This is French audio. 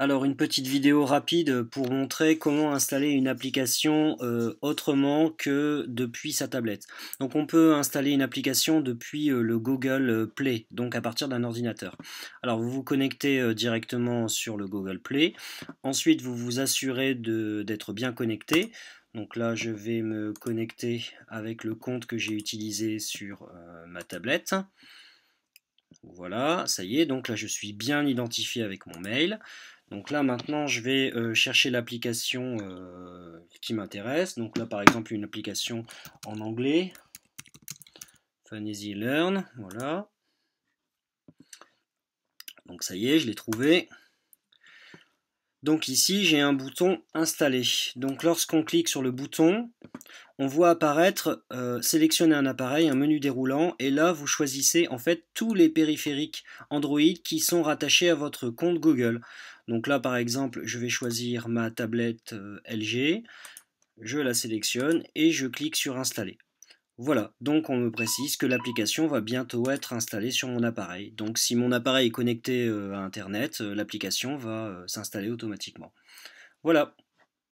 Alors une petite vidéo rapide pour montrer comment installer une application euh, autrement que depuis sa tablette. Donc on peut installer une application depuis euh, le Google Play, donc à partir d'un ordinateur. Alors vous vous connectez euh, directement sur le Google Play, ensuite vous vous assurez d'être bien connecté. Donc là je vais me connecter avec le compte que j'ai utilisé sur ma tablette. Voilà, ça y est, donc là je suis bien identifié avec mon mail. Donc là maintenant je vais euh, chercher l'application euh, qui m'intéresse. Donc là par exemple une application en anglais. Fantasy Learn, voilà. Donc ça y est, je l'ai trouvé. Donc ici, j'ai un bouton Installer ». Donc lorsqu'on clique sur le bouton, on voit apparaître euh, sélectionner un appareil, un menu déroulant, et là, vous choisissez en fait tous les périphériques Android qui sont rattachés à votre compte Google. Donc là, par exemple, je vais choisir ma tablette euh, LG, je la sélectionne et je clique sur Installer. Voilà, donc on me précise que l'application va bientôt être installée sur mon appareil. Donc si mon appareil est connecté euh, à Internet, euh, l'application va s'installer automatiquement. Voilà.